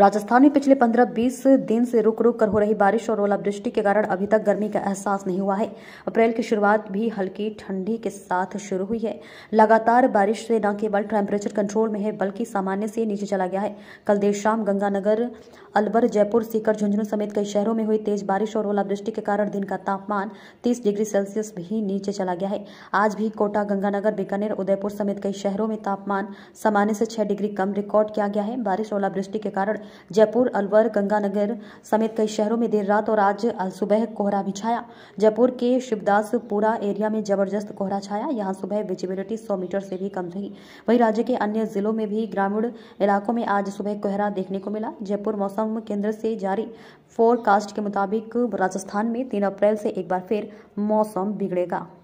राजस्थान में पिछले 15-20 दिन से रुक रुक कर हो रही बारिश और ओलावृष्टि के कारण अभी तक गर्मी का एहसास नहीं हुआ है अप्रैल की शुरुआत भी हल्की ठंडी के साथ शुरू हुई है लगातार बारिश से न केवल टेम्परेचर कंट्रोल में है बल्कि सामान्य से नीचे चला गया है कल देर शाम गंगानगर अलवर जयपुर सीकर झुंझुनू समेत कई शहरों में हुई तेज बारिश और ओलावृष्टि के कारण दिन का तापमान तीस डिग्री सेल्सियस भी नीचे चला गया है आज भी कोटा गंगानगर बीकानेर उदयपुर समेत कई शहरों में तापमान सामान्य से छह डिग्री कम रिकॉर्ड किया गया है बारिश और ओलावृष्टि के कारण जयपुर अलवर गंगानगर समेत कई शहरों में देर रात और आज सुबह कोहरा भी छाया जयपुर के शिवदासपुरा एरिया में जबरदस्त कोहरा छाया यहाँ सुबह विजिबिलिटी सौ मीटर से भी कम रही वहीं राज्य के अन्य जिलों में भी ग्रामीण इलाकों में आज सुबह कोहरा देखने को मिला जयपुर मौसम केंद्र से जारी फोरकास्ट के मुताबिक राजस्थान में तीन अप्रैल से एक बार फिर मौसम बिगड़ेगा